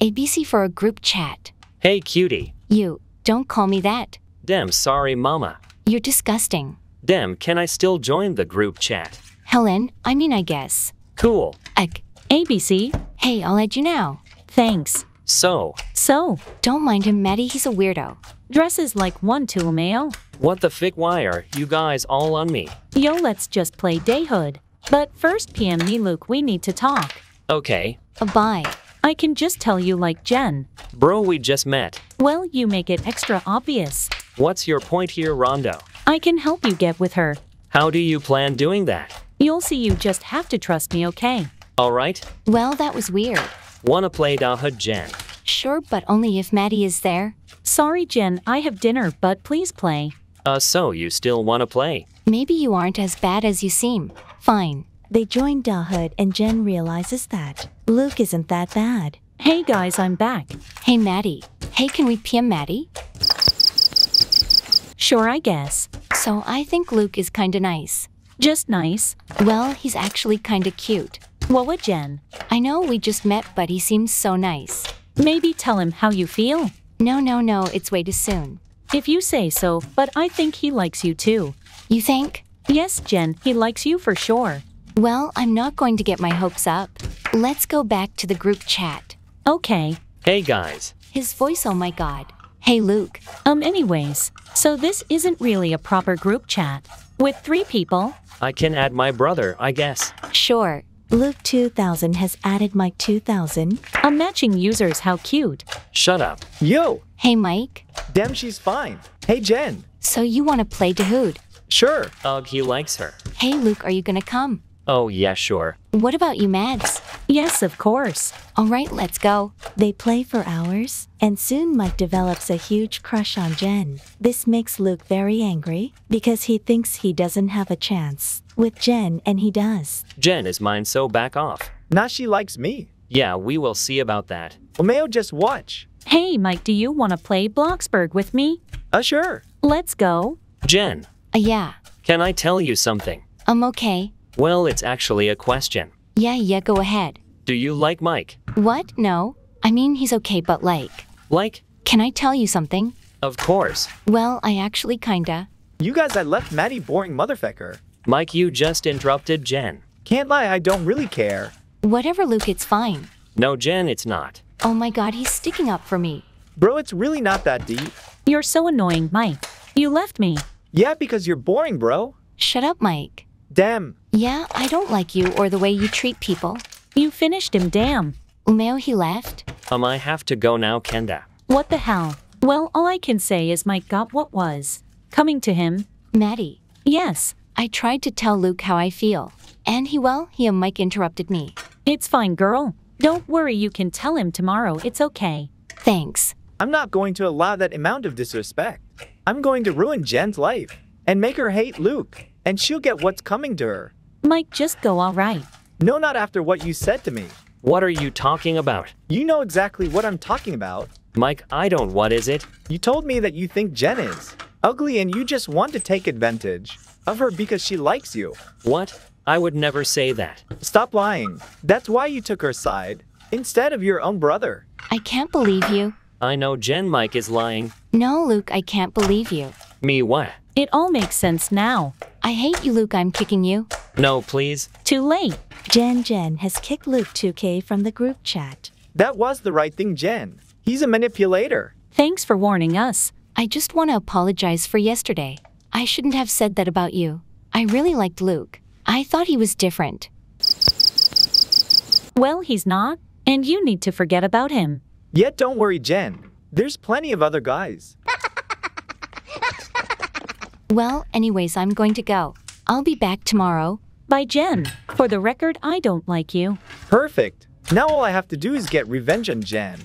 ABC for a group chat. Hey, cutie. You, don't call me that. Dem, sorry, mama. You're disgusting. Dem, can I still join the group chat? Helen, I mean, I guess. Cool. Ek. ABC. Hey, I'll add you now. Thanks. So. So. Don't mind him, Maddie, he's a weirdo. Dresses like one to a male. What the fick, why are you guys all on me? Yo, let's just play dayhood. But first PM me, Luke, we need to talk. Okay. Uh, bye. I can just tell you like Jen. Bro, we just met. Well, you make it extra obvious. What's your point here, Rondo? I can help you get with her. How do you plan doing that? You'll see you just have to trust me, okay? Alright. Well, that was weird. Wanna play Daha Jen? Sure, but only if Maddie is there. Sorry, Jen, I have dinner, but please play. Uh, so you still wanna play? Maybe you aren't as bad as you seem. Fine. They join Dahud and Jen realizes that Luke isn't that bad. Hey guys, I'm back. Hey Maddie. Hey, can we PM Maddie? Sure, I guess. So I think Luke is kinda nice. Just nice? Well, he's actually kinda cute. What would Jen? I know we just met, but he seems so nice. Maybe tell him how you feel. No, no, no, it's way too soon. If you say so, but I think he likes you too. You think? Yes, Jen, he likes you for sure. Well, I'm not going to get my hopes up. Let's go back to the group chat. Okay. Hey, guys. His voice, oh my god. Hey, Luke. Um, anyways, so this isn't really a proper group chat. With three people. I can add my brother, I guess. Sure. Luke 2000 has added Mike 2000. I'm matching users, how cute. Shut up. Yo! Hey, Mike. Dem, she's fine. Hey, Jen. So you want to play Dahood? Sure. Ugh, oh, he likes her. Hey, Luke, are you gonna come? Oh, yeah, sure. What about you, Mads? Yes, of course. All right, let's go. They play for hours, and soon Mike develops a huge crush on Jen. This makes Luke very angry because he thinks he doesn't have a chance with Jen, and he does. Jen is mine, so back off. Now she likes me. Yeah, we will see about that. Omeo, just watch. Hey, Mike, do you want to play Bloxburg with me? Uh, sure. Let's go. Jen, uh, Yeah, Can I tell you something? I'm okay. Well, it's actually a question. Yeah, yeah, go ahead. Do you like Mike? What? No. I mean, he's okay, but like. Like? Can I tell you something? Of course. Well, I actually kinda. You guys, I left Maddie boring motherfucker. Mike, you just interrupted Jen. Can't lie, I don't really care. Whatever, Luke, it's fine. No, Jen, it's not. Oh my god, he's sticking up for me. Bro, it's really not that deep. You're so annoying, Mike. You left me. Yeah, because you're boring, bro. Shut up, Mike. Damn, yeah, I don't like you or the way you treat people. You finished him, damn. Umeo, he left. Um, I have to go now, Kenda. What the hell? Well, all I can say is Mike got what was. Coming to him. Maddie. Yes. I tried to tell Luke how I feel. And he, well, he and um, Mike interrupted me. It's fine, girl. Don't worry, you can tell him tomorrow. It's okay. Thanks. I'm not going to allow that amount of disrespect. I'm going to ruin Jen's life and make her hate Luke, and she'll get what's coming to her might just go all right. No, not after what you said to me. What are you talking about? You know exactly what I'm talking about. Mike, I don't what is it? You told me that you think Jen is ugly and you just want to take advantage of her because she likes you. What? I would never say that. Stop lying. That's why you took her side instead of your own brother. I can't believe you. I know Jen Mike is lying. No, Luke, I can't believe you. Me what? It all makes sense now. I hate you, Luke. I'm kicking you. No, please. Too late. Jen Jen has kicked Luke 2K from the group chat. That was the right thing, Jen. He's a manipulator. Thanks for warning us. I just want to apologize for yesterday. I shouldn't have said that about you. I really liked Luke. I thought he was different. Well, he's not, and you need to forget about him. Yet don't worry, Jen. There's plenty of other guys. well, anyways, I'm going to go. I'll be back tomorrow by Jen. For the record, I don't like you. Perfect. Now all I have to do is get revenge on Jen.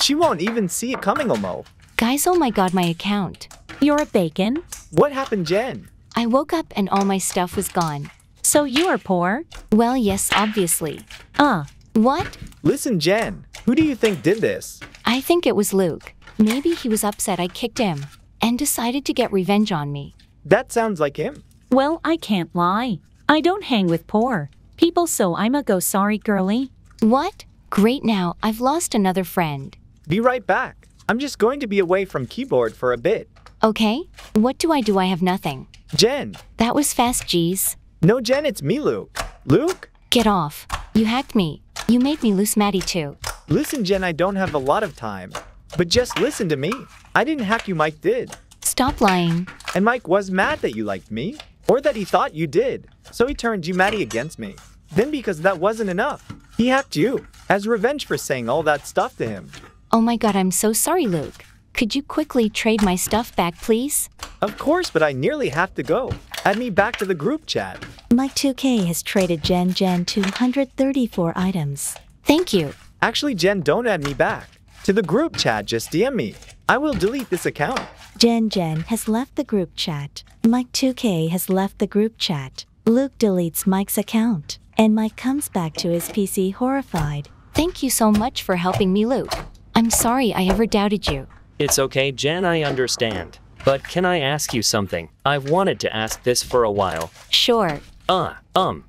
She won't even see it coming, Omo. Guys, oh my god, my account. You're a bacon? What happened, Jen? I woke up and all my stuff was gone. So you are poor? Well, yes, obviously. Ah. Uh. What? Listen, Jen. Who do you think did this? I think it was Luke. Maybe he was upset I kicked him and decided to get revenge on me. That sounds like him. Well, I can't lie. I don't hang with poor people, so I'm a go sorry girly. What? Great now, I've lost another friend. Be right back. I'm just going to be away from keyboard for a bit. Okay. What do I do? I have nothing. Jen. That was fast, Jeez. No, Jen, it's me, Luke. Luke? Get off. You hacked me. You made me lose Maddie too. Listen, Jen, I don't have a lot of time. But just listen to me. I didn't hack you, Mike did. Stop lying. And Mike was mad that you liked me or that he thought you did. So he turned you Matty against me. Then because that wasn't enough, he hacked you as revenge for saying all that stuff to him. Oh my god, I'm so sorry, Luke. Could you quickly trade my stuff back, please? Of course, but I nearly have to go. Add me back to the group chat. Mike2K has traded Jen Jen 234 items. Thank you. Actually, Jen, don't add me back. To the group chat, just DM me. I will delete this account. Jen Jen has left the group chat. Mike 2K has left the group chat. Luke deletes Mike's account. And Mike comes back to his PC horrified. Thank you so much for helping me, Luke. I'm sorry I ever doubted you. It's okay, Jen, I understand. But can I ask you something? I've wanted to ask this for a while. Sure. Uh, um.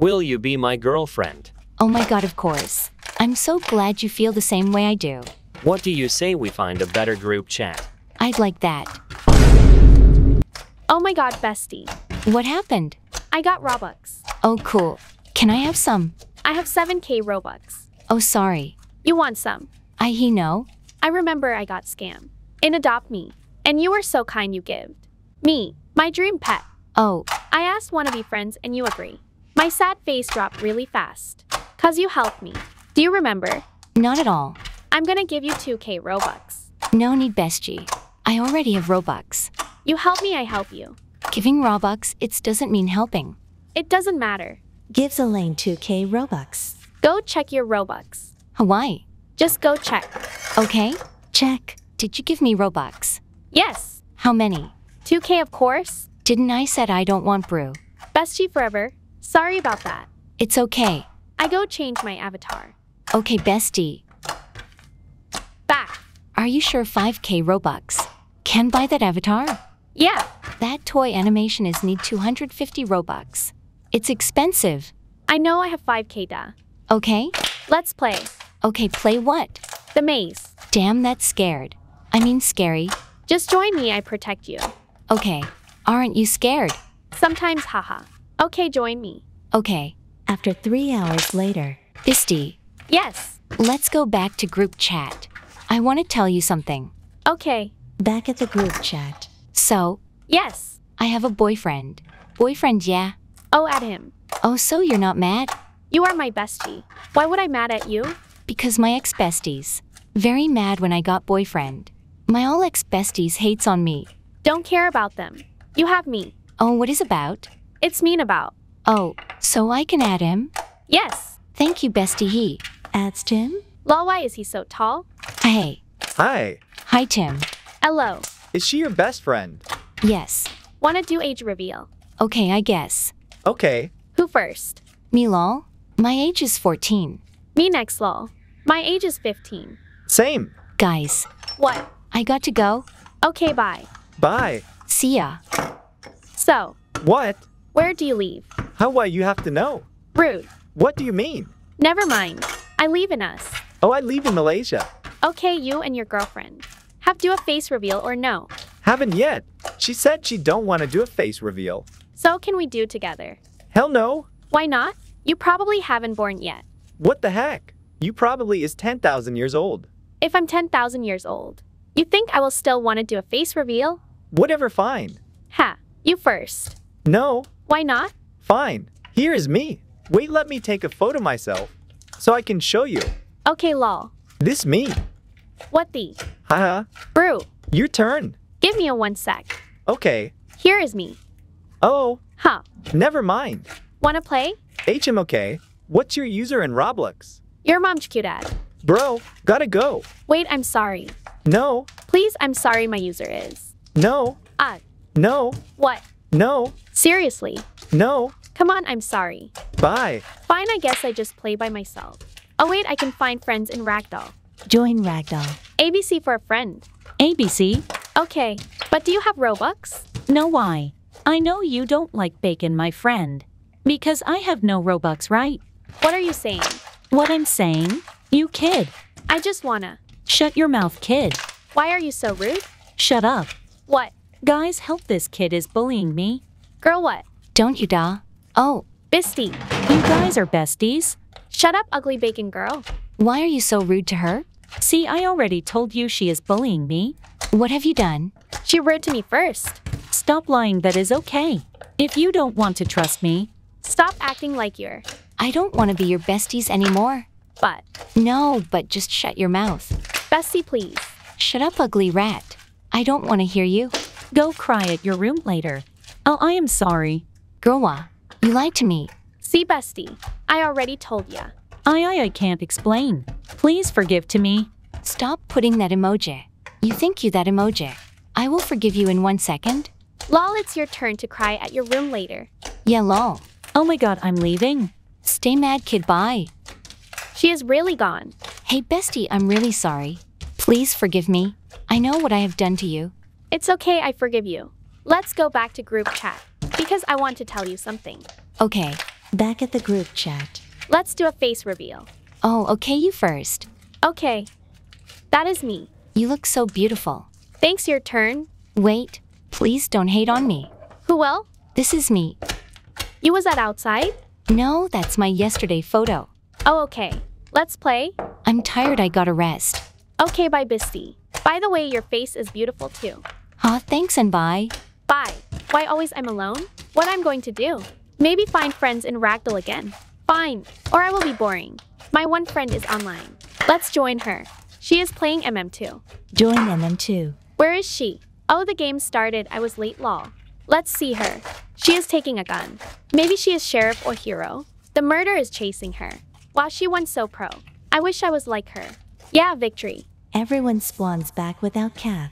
Will you be my girlfriend? Oh my god, of course. I'm so glad you feel the same way I do. What do you say we find a better group chat? I'd like that. Oh my god, bestie. What happened? I got Robux. Oh, cool. Can I have some? I have 7k Robux. Oh, sorry. You want some? I he know. I remember I got scammed. In Adopt Me. And you were so kind you gived. Me, my dream pet. Oh. I asked one of you friends and you agree. My sad face dropped really fast. Cause you helped me. Do you remember? Not at all. I'm gonna give you 2k Robux. No need, Bestie. I already have Robux. You help me, I help you. Giving Robux, it doesn't mean helping. It doesn't matter. Gives Elaine 2k Robux. Go check your Robux. Hawaii. Just go check. Okay, check. Did you give me Robux? Yes. How many? 2k, of course. Didn't I said I don't want brew? Bestie forever. Sorry about that. It's okay. I go change my avatar. Okay, bestie. Back. Are you sure 5K Robux can buy that avatar? Yeah. That toy animation is need 250 Robux. It's expensive. I know I have 5K da. Okay. Let's play. Okay, play what? The maze. Damn, that's scared. I mean scary. Just join me, I protect you. Okay. Aren't you scared? Sometimes, haha. Okay, join me. Okay. After three hours later. isti. Yes. Let's go back to group chat. I want to tell you something. Okay. Back at the group chat. So? Yes. I have a boyfriend. Boyfriend, yeah? Oh, at him. Oh, so you're not mad? You are my bestie. Why would I mad at you? Because my ex-besties. Very mad when I got boyfriend. My all ex-besties hates on me. Don't care about them. You have me. Oh, what is about? It's mean about. Oh, so I can add him? Yes. Thank you, bestie he. Adds Tim? Law, why is he so tall? Hey. Hi. Hi, Tim. Hello. Is she your best friend? Yes. Wanna do age reveal? Okay, I guess. Okay. Who first? Me, lol. My age is 14. Me next, lol. My age is 15. Same. Guys. What? I got to go. Okay, bye. Bye. See ya. So. What? Where do you leave? How why you have to know? Rude. What do you mean? Never mind. I leave in us. Oh, I leave in Malaysia. Okay, you and your girlfriend. Have do a face reveal or no? Haven't yet. She said she don't want to do a face reveal. So can we do together? Hell no. Why not? You probably haven't born yet. What the heck? You probably is 10,000 years old. If I'm 10,000 years old, you think I will still want to do a face reveal? Whatever, fine. Ha, you first. No. Why not? Fine. Here is me. Wait, let me take a photo myself so I can show you. Okay, lol. This me. What the? Haha. Brew. Your turn. Give me a one sec. Okay. Here is me. Oh. Huh. Never mind. Wanna play? Hm. Okay. What's your user in Roblox? Your mom's cute ad. Bro, gotta go. Wait, I'm sorry. No. Please, I'm sorry my user is. No. Ah. Uh, no. What? No. Seriously. No. Come on, I'm sorry. Bye. Fine, I guess I just play by myself. Oh wait, I can find friends in Ragdoll. Join Ragdoll. ABC for a friend. ABC? Okay, but do you have Robux? No, why? I know you don't like bacon, my friend. Because I have no Robux, right? What are you saying? What I'm saying? You kid. I just wanna. Shut your mouth, kid. Why are you so rude? Shut up. What? Guys, help this kid is bullying me. Girl, what? Don't you, da? Oh, Bestie, you guys are besties. Shut up, ugly bacon girl. Why are you so rude to her? See, I already told you she is bullying me. What have you done? She rude to me first. Stop lying, that is okay. If you don't want to trust me, stop acting like you're. I don't want to be your besties anymore. But. No, but just shut your mouth. Bestie, please. Shut up, ugly rat. I don't want to hear you. Go cry at your room later. Oh, I am sorry. Growa. You lied to me. See, bestie, I already told ya. I, I, I can't explain. Please forgive to me. Stop putting that emoji. You think you that emoji. I will forgive you in one second. Lol, it's your turn to cry at your room later. Yeah, lol. Oh my god, I'm leaving. Stay mad, kid, bye. She is really gone. Hey, bestie, I'm really sorry. Please forgive me. I know what I have done to you. It's okay, I forgive you. Let's go back to group chat. Because I want to tell you something. Okay, back at the group chat. Let's do a face reveal. Oh, okay, you first. Okay. That is me. You look so beautiful. Thanks, your turn. Wait, please don't hate on me. Who well? This is me. You was at outside? No, that's my yesterday photo. Oh, okay. Let's play. I'm tired, I gotta rest. Okay, bye, Bisty. By the way, your face is beautiful too. Aw, oh, thanks and bye. Bye. Why always I'm alone? What I'm going to do? Maybe find friends in Ragdoll again. Fine, or I will be boring. My one friend is online. Let's join her. She is playing MM2. Join MM2. Where is she? Oh, the game started. I was late lol. Let's see her. She is taking a gun. Maybe she is sheriff or hero. The murder is chasing her. Wow, she won so pro. I wish I was like her. Yeah, victory. Everyone spawns back without Kath.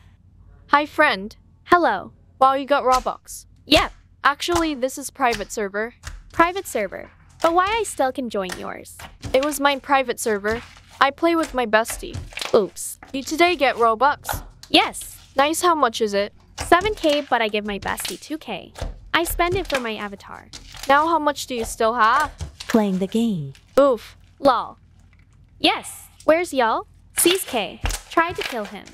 Hi, friend. Hello. Wow, you got Robux. Yep. Actually, this is private server. Private server. But why I still can join yours? It was my private server. I play with my bestie. Oops. You today get Robux. Yes. Nice, how much is it? 7k, but I give my bestie 2k. I spend it for my avatar. Now how much do you still have? Playing the game. Oof. Lol. Yes. Where's y'all? Seize K. Try to kill him.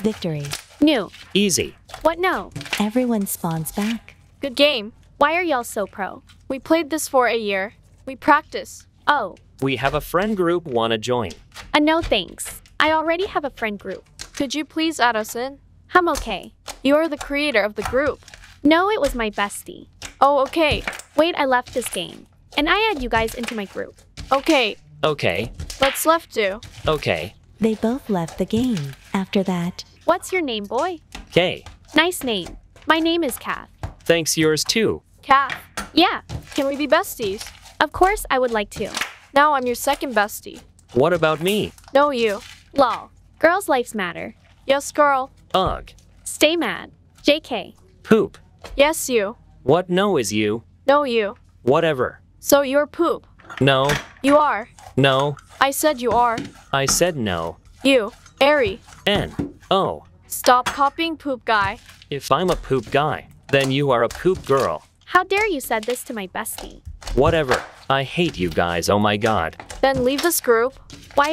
Victory. New. Easy. What no? Everyone spawns back. Good game. Why are y'all so pro? We played this for a year. We practice. Oh. We have a friend group wanna join. Uh, no thanks. I already have a friend group. Could you please add us in? I'm okay. You're the creator of the group. No, it was my bestie. Oh, okay. Wait, I left this game. And I add you guys into my group. Okay. Okay. Let's left do. Okay. They both left the game. After that, What's your name, boy? Kay. Nice name. My name is Kath. Thanks, yours too. Kath. Yeah. Can we be besties? Of course I would like to. Now I'm your second bestie. What about me? No, you. Lol. Girls' lives matter. Yes, girl. Ugh. Stay mad. JK. Poop. Yes, you. What no is you? No, you. Whatever. So you're poop. No. You are. No. I said you are. I said no. You. Airy. N. Oh. Stop copying poop guy. If I'm a poop guy, then you are a poop girl. How dare you said this to my bestie? Whatever. I hate you guys, oh my god. Then leave this group. Why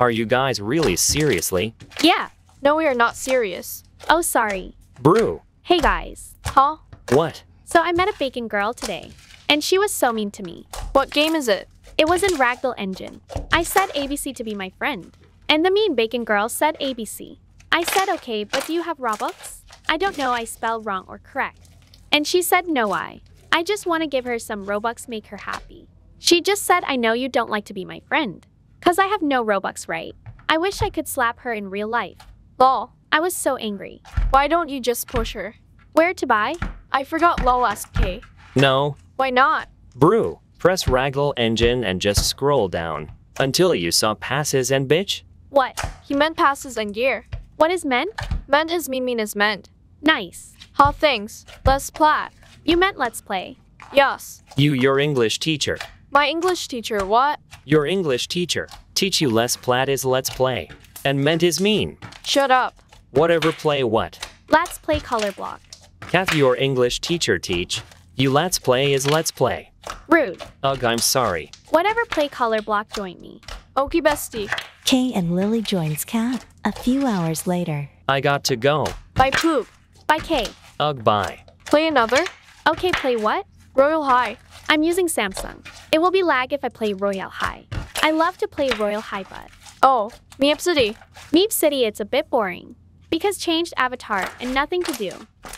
Are you guys really seriously? Yeah. No, we are not serious. Oh, sorry. Brew. Hey guys. Huh? What? So I met a bacon girl today, and she was so mean to me. What game is it? It was in Ragdoll Engine. I said ABC to be my friend, and the mean bacon girl said ABC. I said, okay, but do you have Robux? I don't know I spell wrong or correct. And she said, no I. I just want to give her some Robux make her happy. She just said, I know you don't like to be my friend. Cause I have no Robux, right? I wish I could slap her in real life. Lol. I was so angry. Why don't you just push her? Where to buy? I forgot lol asked K. No. Why not? Brew. Press Ragdoll Engine and just scroll down. Until you saw passes and bitch. What? He meant passes and gear. What is meant? Meant is mean mean is meant. Nice. How things? Let's play. You meant let's play. Yes. You, your English teacher. My English teacher, what? Your English teacher. Teach you less plat is let's play. And meant is mean. Shut up. Whatever play what? Let's play color block. Kath, your English teacher teach. You let's play is let's play. Rude. Ugh, I'm sorry. Whatever play color block join me. Okie bestie. Kay and Lily joins Kat a few hours later. I got to go. Bye poop. Bye Kay. Ugh bye. Play another? Okay, play what? Royal High. I'm using Samsung. It will be lag if I play Royal High. I love to play Royal High but... Oh, Meep City. Meep City it's a bit boring. Because changed avatar and nothing to do.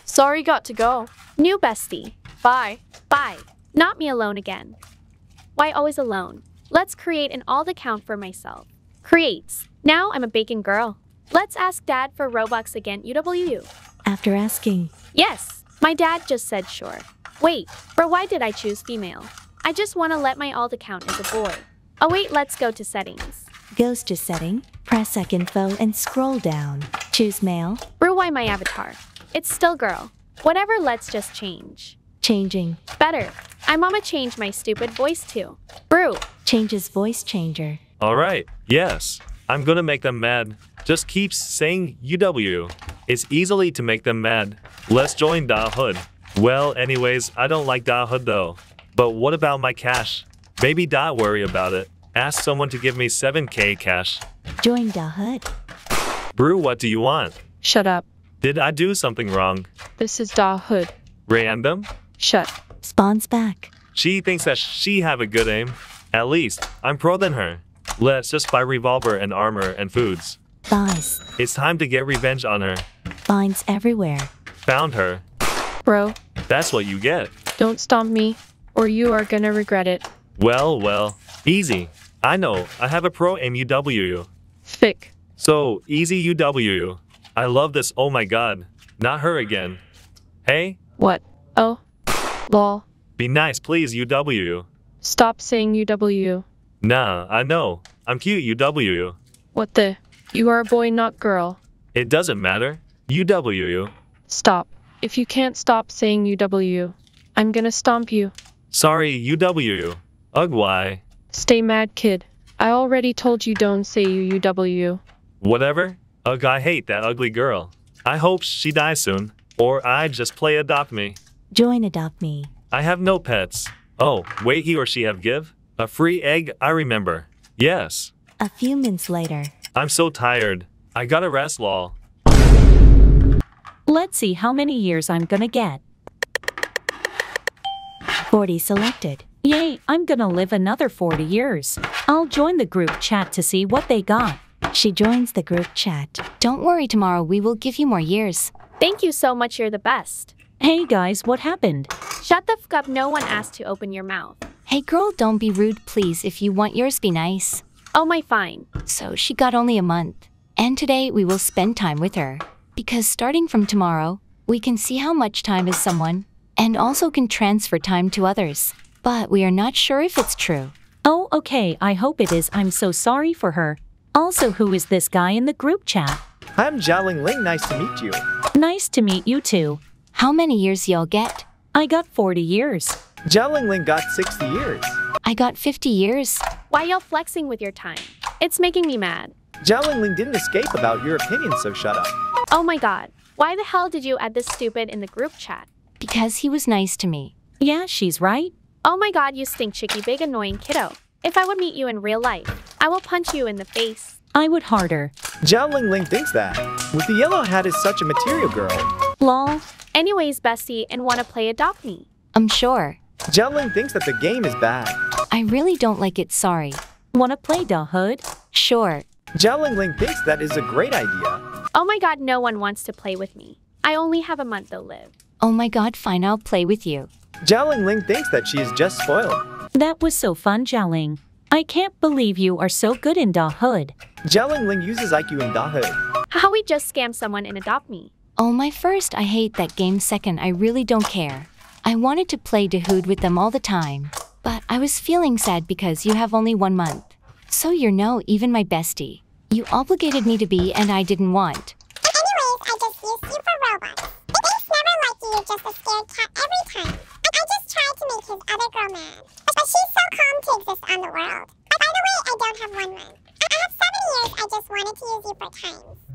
Sorry got to go. New bestie. Bye. Bye. Not me alone again. Why always alone? Let's create an alt account for myself. Creates. Now I'm a bacon girl. Let's ask dad for Robux again, UWU. After asking. Yes, my dad just said sure. Wait, bro, why did I choose female? I just want to let my alt account as a boy. Oh wait, let's go to settings. Goes to setting, press sec info and scroll down. Choose male. Bro, why my avatar? It's still girl. Whatever, let's just change. Changing. Better. I mama change my stupid voice too. Brew, Change's voice changer. All right. Yes. I'm gonna make them mad. Just keep saying UW. It's easily to make them mad. Let's join Da Hood. Well, anyways, I don't like Da Hood though. But what about my cash? Maybe Da worry about it. Ask someone to give me 7k cash. Join Da Hood. Brew, what do you want? Shut up. Did I do something wrong? This is Da Hood. Random? Shut. Spawns back. She thinks that she have a good aim. At least, I'm pro than her. Let's just buy revolver and armor and foods. Buys. It's time to get revenge on her. Finds everywhere. Found her. Bro. That's what you get. Don't stomp me, or you are gonna regret it. Well, well. Easy. I know, I have a pro MUW. Thick. So, easy UW. I love this, oh my god. Not her again. Hey? What? Oh. Lol. Be nice, please, UW. Stop saying UW. Nah, I know. I'm cute, UW. What the? You are a boy, not girl. It doesn't matter. UW. Stop. If you can't stop saying UW, I'm gonna stomp you. Sorry, UW. Ugh, why? Stay mad, kid. I already told you don't say UW. Whatever. Ugh, I hate that ugly girl. I hope she dies soon, or I just play Adopt Me. Join Adopt Me. I have no pets. Oh, wait, he or she have give? A free egg, I remember. Yes. A few minutes later. I'm so tired. I gotta rest, lol. Let's see how many years I'm gonna get. 40 selected. Yay, I'm gonna live another 40 years. I'll join the group chat to see what they got. She joins the group chat. Don't worry, tomorrow we will give you more years. Thank you so much, you're the best. Hey guys, what happened? Shut the f up, no one asked to open your mouth. Hey girl, don't be rude, please. If you want yours, be nice. Oh my, fine. So she got only a month. And today we will spend time with her. Because starting from tomorrow, we can see how much time is someone and also can transfer time to others. But we are not sure if it's true. Oh, okay, I hope it is. I'm so sorry for her. Also, who is this guy in the group chat? I'm Jialing Ling, nice to meet you. Nice to meet you too. How many years y'all get? I got 40 years. Jialingling got 60 years. I got 50 years. Why y'all flexing with your time? It's making me mad. Jialingling didn't escape about your opinion, so shut up. Oh my god. Why the hell did you add this stupid in the group chat? Because he was nice to me. Yeah, she's right. Oh my god, you stink cheeky big annoying kiddo. If I would meet you in real life, I will punch you in the face. I would harder. Jiao Ling Ling thinks that. With the yellow hat is such a material girl. Lol. Anyways, Bessie, and want to play Adopt Me? I'm sure. Jianling thinks that the game is bad. I really don't like it, sorry. Wanna play hood? Sure. Jialing Ling thinks that is a great idea. Oh my god, no one wants to play with me. I only have a month to live. Oh my god, fine, I'll play with you. Jialing Ling thinks that she is just spoiled. That was so fun, Jialing. I can't believe you are so good in Dahood. hood. Ling uses IQ in hood. How we just scam someone and adopt me. Oh, my first, I hate that game. Second, I really don't care. I wanted to play Dahood with them all the time, but I was feeling sad because you have only one month. So you're no even my bestie. You obligated me to be and I didn't want. But anyways, I just used you for robots. It's never like you, just a scared cat every time. I just tried to make his other girl mad. But she's so calm to exist on the world. By the way, I don't have one month. I, I have seven years, I just wanted to use you for times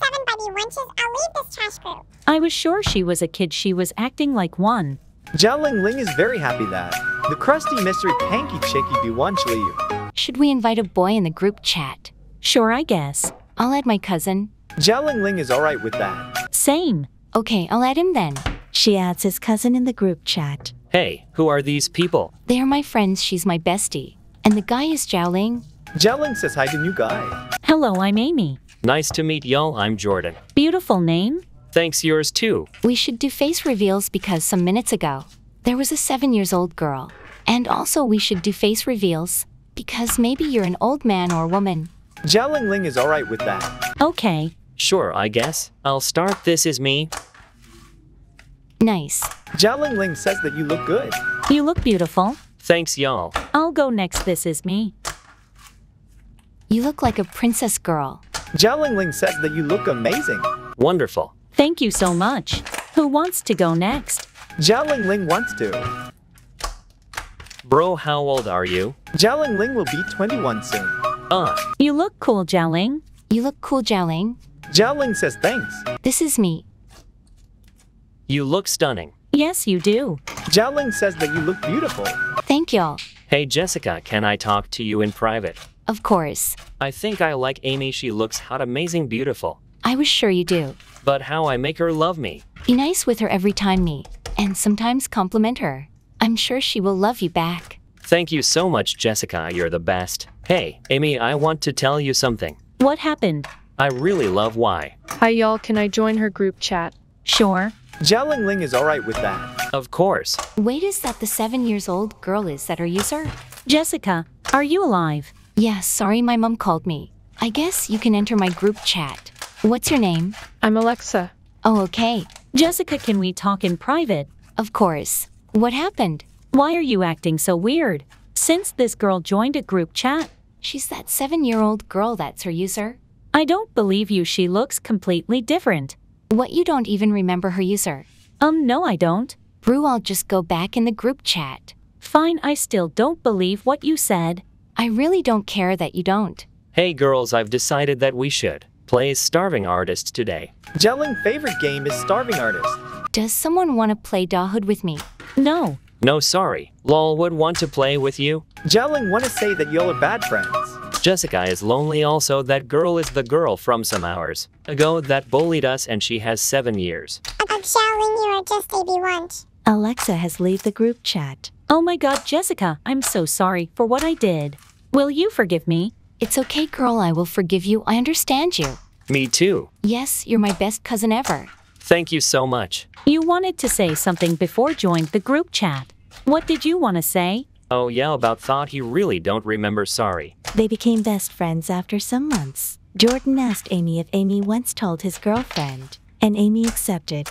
by wenches. I'll leave this trash group. I was sure she was a kid. She was acting like one. Zhao Ling Ling is very happy that the crusty mystery panky chicky be one you. Should we invite a boy in the group chat? Sure, I guess. I'll add my cousin. Zhao Ling Ling is alright with that. Same. Okay, I'll add him then. She adds his cousin in the group chat. Hey, who are these people? They are my friends, she's my bestie. And the guy is Zhao Ling. Zhao Ling says hi to new guy. Hello, I'm Amy. Nice to meet y'all. I'm Jordan. Beautiful name. Thanks, yours too. We should do face reveals because some minutes ago, there was a seven years old girl. And also we should do face reveals because maybe you're an old man or woman. Zhao Ling is alright with that. Okay. Sure, I guess. I'll start This Is Me. Nice. Zhao Ling says that you look good. You look beautiful. Thanks, y'all. I'll go next This Is Me. You look like a princess girl. Jialingling says that you look amazing. Wonderful. Thank you so much. Who wants to go next? Jialingling wants to. Bro, how old are you? Jialingling will be 21 soon. Uh. You look cool, Jialing. You look cool, Jialing. Jialing says thanks. This is me. You look stunning. Yes, you do. Jialing says that you look beautiful. Thank y'all. Hey, Jessica, can I talk to you in private? Of course. I think I like Amy. She looks hot, amazing, beautiful. I was sure you do. But how I make her love me? Be nice with her every time, me. And sometimes compliment her. I'm sure she will love you back. Thank you so much, Jessica. You're the best. Hey, Amy, I want to tell you something. What happened? I really love Y. Hi, y'all. Can I join her group chat? Sure. Zhao Ling Ling is alright with that. Of course. Wait, is that the seven years old girl is that her user? Jessica, are you alive? Yeah, sorry my mom called me. I guess you can enter my group chat. What's your name? I'm Alexa. Oh, okay. Jessica, can we talk in private? Of course. What happened? Why are you acting so weird? Since this girl joined a group chat. She's that seven-year-old girl that's her user. I don't believe you. She looks completely different. What, you don't even remember her user? Um, no, I don't. Brew, I'll just go back in the group chat. Fine, I still don't believe what you said. I really don't care that you don't. Hey girls, I've decided that we should play Starving Artist today. Jelling favorite game is Starving Artist. Does someone want to play Dahood with me? No. No, sorry. Lol would want to play with you. Jelling want to say that y'all are bad friends. Jessica is lonely also that girl is the girl from some hours ago that bullied us and she has seven years. I'm Jelling. you are just baby B1. Alexa has leave the group chat. Oh my god, Jessica, I'm so sorry for what I did. Will you forgive me? It's okay, girl, I will forgive you. I understand you. Me too. Yes, you're my best cousin ever. Thank you so much. You wanted to say something before joined the group chat. What did you want to say? Oh yeah, about thought he really don't remember sorry. They became best friends after some months. Jordan asked Amy if Amy once told his girlfriend, and Amy accepted.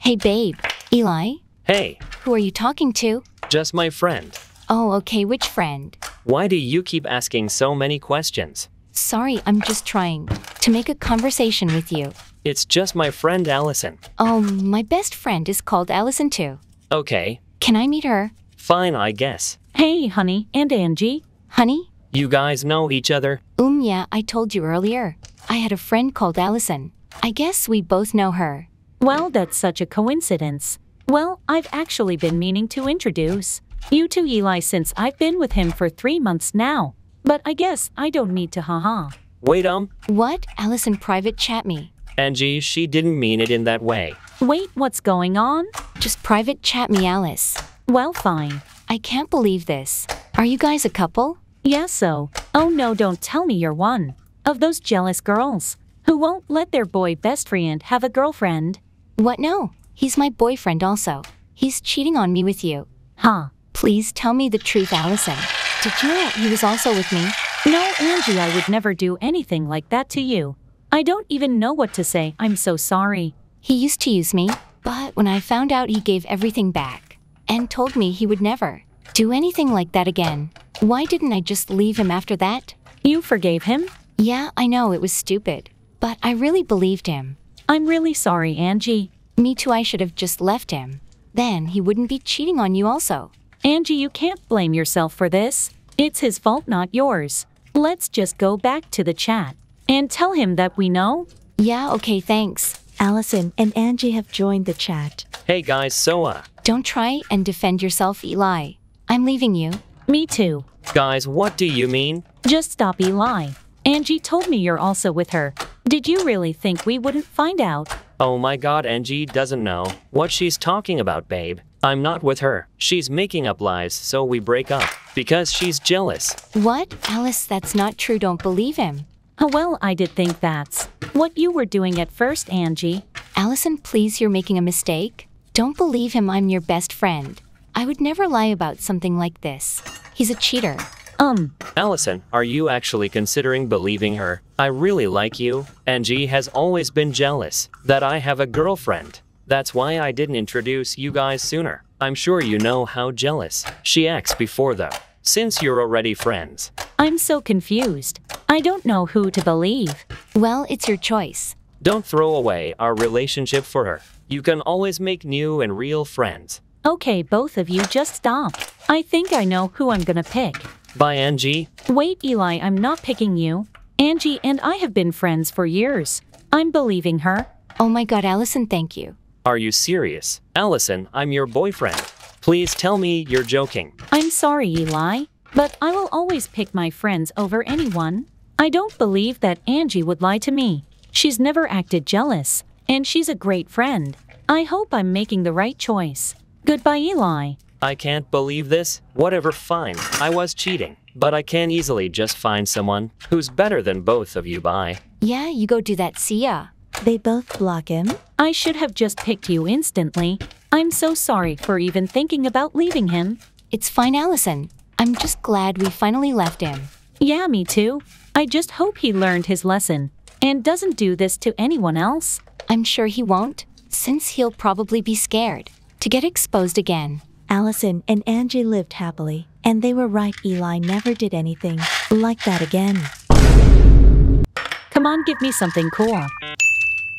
Hey babe, Eli, Hey. Who are you talking to? Just my friend. Oh, okay, which friend? Why do you keep asking so many questions? Sorry, I'm just trying to make a conversation with you. It's just my friend Allison. Oh, my best friend is called Allison too. Okay. Can I meet her? Fine, I guess. Hey, honey, and Angie. Honey? You guys know each other? Um, yeah, I told you earlier. I had a friend called Allison. I guess we both know her. Well, that's such a coincidence. Well, I've actually been meaning to introduce you to Eli since I've been with him for three months now. But I guess I don't need to haha. Wait, um. What? Alice? In private chat me. Angie, she didn't mean it in that way. Wait, what's going on? Just private chat me, Alice. Well, fine. I can't believe this. Are you guys a couple? Yes, yeah, so. Oh no, don't tell me you're one of those jealous girls who won't let their boy best friend have a girlfriend. What no? He's my boyfriend also. He's cheating on me with you. Huh. Please tell me the truth, Allison. Did you know he was also with me? No, Angie, I would never do anything like that to you. I don't even know what to say. I'm so sorry. He used to use me, but when I found out he gave everything back and told me he would never do anything like that again, why didn't I just leave him after that? You forgave him? Yeah, I know it was stupid, but I really believed him. I'm really sorry, Angie. Me too, I should have just left him. Then he wouldn't be cheating on you also. Angie, you can't blame yourself for this. It's his fault, not yours. Let's just go back to the chat and tell him that we know. Yeah, okay, thanks. Allison and Angie have joined the chat. Hey guys, so uh. Don't try and defend yourself, Eli. I'm leaving you. Me too. Guys, what do you mean? Just stop, Eli. Angie told me you're also with her. Did you really think we wouldn't find out? Oh my god, Angie doesn't know what she's talking about, babe. I'm not with her. She's making up lies, so we break up because she's jealous. What? Alice, that's not true. Don't believe him. Oh, well, I did think that's what you were doing at first, Angie. Allison, please, you're making a mistake. Don't believe him. I'm your best friend. I would never lie about something like this. He's a cheater. Um. Allison, are you actually considering believing her? I really like you, Angie has always been jealous that I have a girlfriend. That's why I didn't introduce you guys sooner. I'm sure you know how jealous she acts before though, since you're already friends. I'm so confused. I don't know who to believe. Well, it's your choice. Don't throw away our relationship for her. You can always make new and real friends. Okay, both of you just stop. I think I know who I'm gonna pick. Bye, Angie. Wait, Eli, I'm not picking you. Angie and I have been friends for years. I'm believing her. Oh my god, Allison, thank you. Are you serious? Allison, I'm your boyfriend. Please tell me you're joking. I'm sorry, Eli, but I will always pick my friends over anyone. I don't believe that Angie would lie to me. She's never acted jealous, and she's a great friend. I hope I'm making the right choice. Goodbye, Eli. I can't believe this. Whatever, fine. I was cheating. But I can easily just find someone who's better than both of you by. Yeah, you go do that, see ya. They both block him. I should have just picked you instantly. I'm so sorry for even thinking about leaving him. It's fine, Allison. I'm just glad we finally left him. Yeah, me too. I just hope he learned his lesson and doesn't do this to anyone else. I'm sure he won't, since he'll probably be scared to get exposed again. Allison and Angie lived happily, and they were right Eli never did anything like that again. Come on, give me something cool.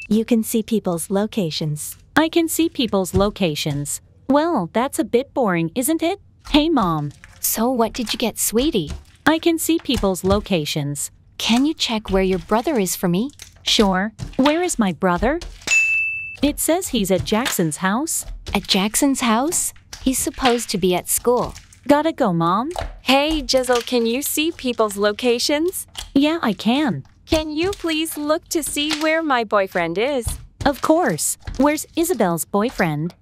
You can see people's locations. I can see people's locations. Well, that's a bit boring, isn't it? Hey, Mom. So what did you get, sweetie? I can see people's locations. Can you check where your brother is for me? Sure. Where is my brother? It says he's at Jackson's house. At Jackson's house? He's supposed to be at school. Gotta go, Mom. Hey, Jizzle, can you see people's locations? Yeah, I can. Can you please look to see where my boyfriend is? Of course. Where's Isabel's boyfriend?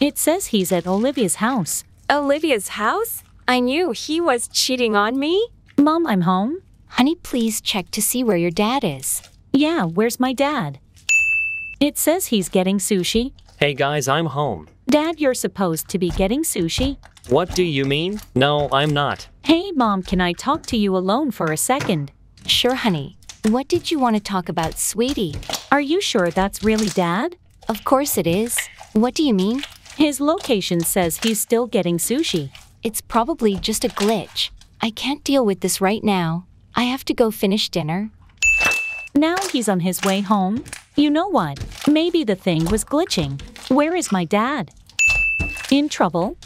It says he's at Olivia's house. Olivia's house? I knew he was cheating on me. Mom, I'm home. Honey, please check to see where your dad is. Yeah, where's my dad? It says he's getting sushi. Hey guys, I'm home. Dad, you're supposed to be getting sushi. What do you mean? No, I'm not. Hey, Mom, can I talk to you alone for a second? Sure, honey. What did you want to talk about, sweetie? Are you sure that's really Dad? Of course it is. What do you mean? His location says he's still getting sushi. It's probably just a glitch. I can't deal with this right now. I have to go finish dinner. Now he's on his way home. You know what? Maybe the thing was glitching. Where is my dad? In trouble.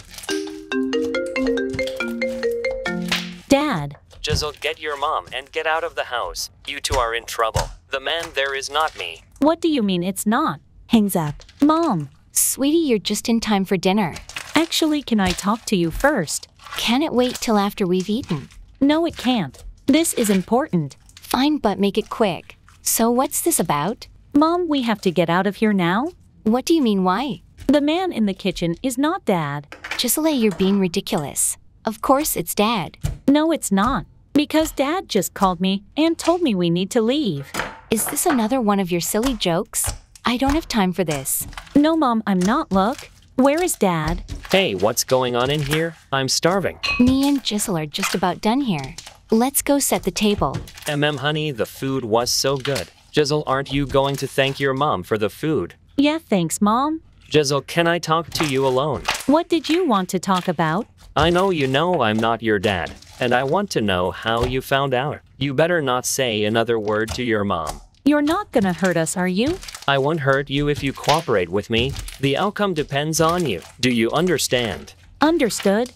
Dad. Jizzle, get your mom and get out of the house. You two are in trouble. The man there is not me. What do you mean it's not? Hangs up. Mom. Sweetie, you're just in time for dinner. Actually, can I talk to you first? Can it wait till after we've eaten? No, it can't. This is important. Fine, but make it quick. So what's this about? Mom, we have to get out of here now? What do you mean, why? The man in the kitchen is not Dad. Gisela, you're being ridiculous. Of course it's Dad. No, it's not. Because Dad just called me and told me we need to leave. Is this another one of your silly jokes? I don't have time for this. No, Mom, I'm not. Look. Where is Dad? Hey, what's going on in here? I'm starving. Me and Gisela are just about done here. Let's go set the table. MM, honey, the food was so good. Giselle, aren't you going to thank your mom for the food? Yeah, thanks, Mom. Jizzle, can I talk to you alone? What did you want to talk about? I know you know I'm not your dad, and I want to know how you found out. You better not say another word to your mom. You're not gonna hurt us, are you? I won't hurt you if you cooperate with me. The outcome depends on you. Do you understand? Understood.